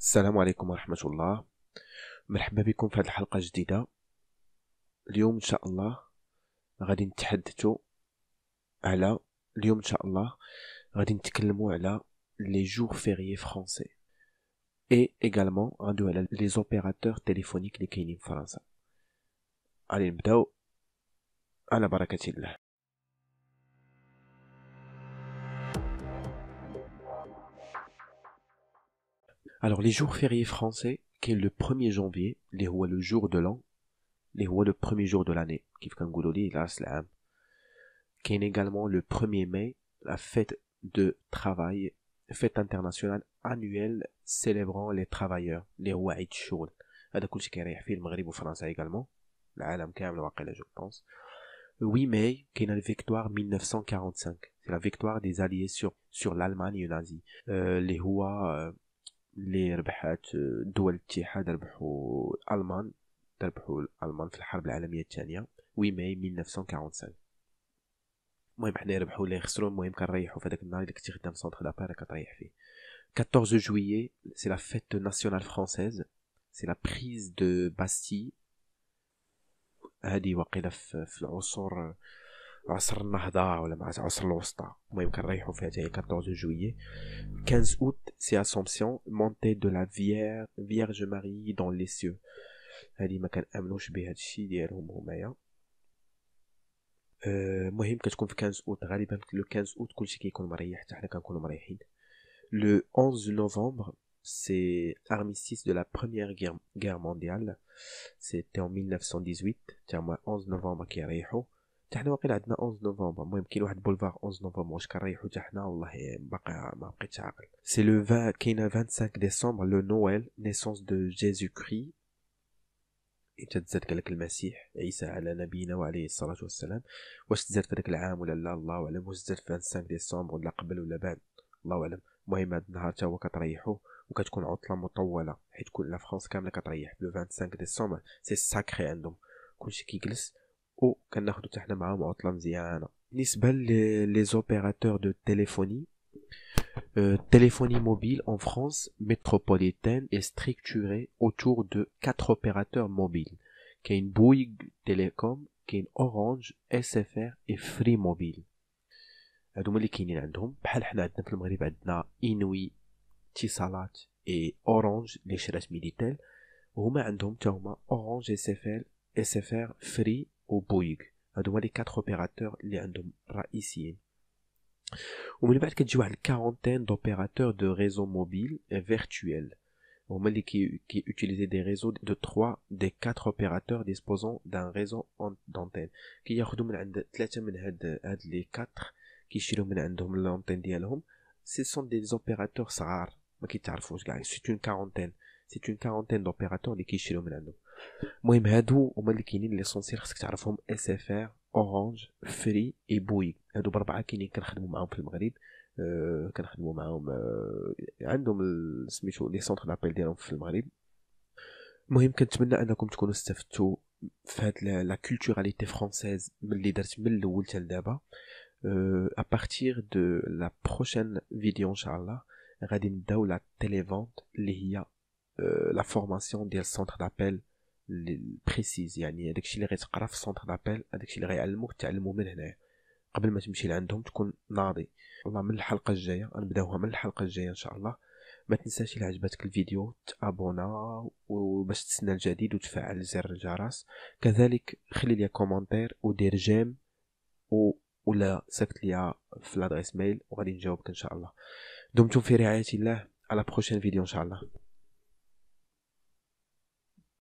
السلام عليكم ورحمة الله مرحبا بكم في هذه الحلقة الجديدة اليوم إن شاء الله غادي نتحدثوا على اليوم إن شاء الله غادي نتكلموا على لي جور فيريي فرونسي اي إيكالمون غندوي على لي زوبيراتور تيليفونيك اللي كاينين في فرنسا غادي نبداو على بركة الله Alors, les jours fériés français, qui est le 1er janvier, les rois le jour de l'an, les rois le premier jour de l'année, qui hein, qui est également le 1er mai, la fête de travail, fête internationale annuelle célébrant les travailleurs, les rois Aïtchoul. هذا كل شيء كيريح فيه en France également la كامل واقيلا جو بونس 8 mai la victoire 1945 c'est la victoire des alliés sur sur l'Allemagne nazie euh, les rois euh, اللي ربحات آه، دول الاتحاد ربحوا المان ربحوا المان في الحرب العالميه الثانيه وي ماي 1945 المهم حنا ربحوا ولا يخسروا المهم كنريحوا في هذاك النهار اللي كنتي خدام سونتر دابير كتريح فيه 14 جويي سي لا فيت ناسيونال فرونسيز سي لا بريز دو باستي هادي واقيلا في العصور عصر النهضة ولا مع عصر الوسطى المهم كنريحو فيها تاهي 14 جويي 15 اوت سي اسومسيون مونتي دو لا فيير فيرج ماري دون لي سيو هادي ما كنامنوش بهذا الشيء ديالهم همايا المهم كتكون في 15 اوت غالبا لو 15 اوت كلشي كيكون مريح حتى حنا كنكونو مريحين لو 11 نوفمبر سي armistice de la première guerre, guerre mondiale. C'était 1918. Tiens, 11 نوفمبر qui حتى حنا واقيلا عندنا 11 نوفمبر المهم كاين واحد بولفار 11 نوفمبر واش كنريحو حتى حنا والله باقي ما بقيتش عاقل سي لو 20 كاينه 25 ديسمبر لو نويل نيسونس دو جيزو كري حتى تزاد قالك المسيح عيسى على نبينا وعليه الصلاه والسلام واش تزاد في داك العام ولا لا الله اعلم واش تزاد في 25 ديسمبر ولا قبل ولا بعد الله اعلم المهم هذا النهار حتى هو كتريحو وكتكون عطله مطوله حيت كل لا فرنسا كامله كتريح لو 25 ديسمبر سي ساكري عندهم كلشي كيجلس on que nous avons une les opérateurs de téléphonie, euh, téléphonie mobile en France métropolitaine est structurée autour de quatre opérateurs mobiles, qu'il y Bouygues Telecom, Orange, SFR et Free Mobile. Comme là qu'il y en a comme nous Tissalat et Orange, les réseaux militaires, eux ils ont Orange SFR, Orange, SFR, Free au bout des quatre opérateurs les autres braiciens on ne compte que du à quarantaine d'opérateurs de réseaux mobiles et virtuels on ne compte que qui utilisent des réseaux de trois des quatre opérateurs disposant d'un réseau d'antennes qui y a du monde et qui y a des télécabines et des télécabines et du monde et du monde et du ce sont des opérateurs rarés mais qui sont forcément c'est une quarantaine c'est une quarantaine d'opérateurs de qui y a المهم هادو هما اللي كاينين لي سونسير خصك تعرفهم اس اف ار اورانج فري اي بوي هادو بربعه كاينين كنخدموا معاهم في المغرب أه كنخدموا معاهم أه عندهم سميتو لي سونتر دابيل ديالهم في المغرب المهم كنتمنى انكم تكونوا استفدتوا في هاد لا كولتوراليتي فرونسيز ملي درت من الاول حتى لدابا ا بارتير دو لا بروشين فيديو ان شاء الله غادي نبداو لا تيليفونت اللي هي لا آه، فورماسيون ديال سونتر دابيل بريسيز يعني هذاك الشيء اللي غيتقرا في السونتر دابيل هذاك الشيء اللي غيعلموك تعلمو من هنا قبل ما تمشي لعندهم تكون ناضي والله من الحلقه الجايه غنبداوها من الحلقه الجايه ان شاء الله ما تنساش الى عجبتك الفيديو تابونا وباش تسنى الجديد وتفعل زر الجرس كذلك خلي لي كومونتير ودير جيم و ولا سكت ليا في لادريس ميل وغادي نجاوبك ان شاء الله دمتم في رعايه الله على بروشين فيديو ان شاء الله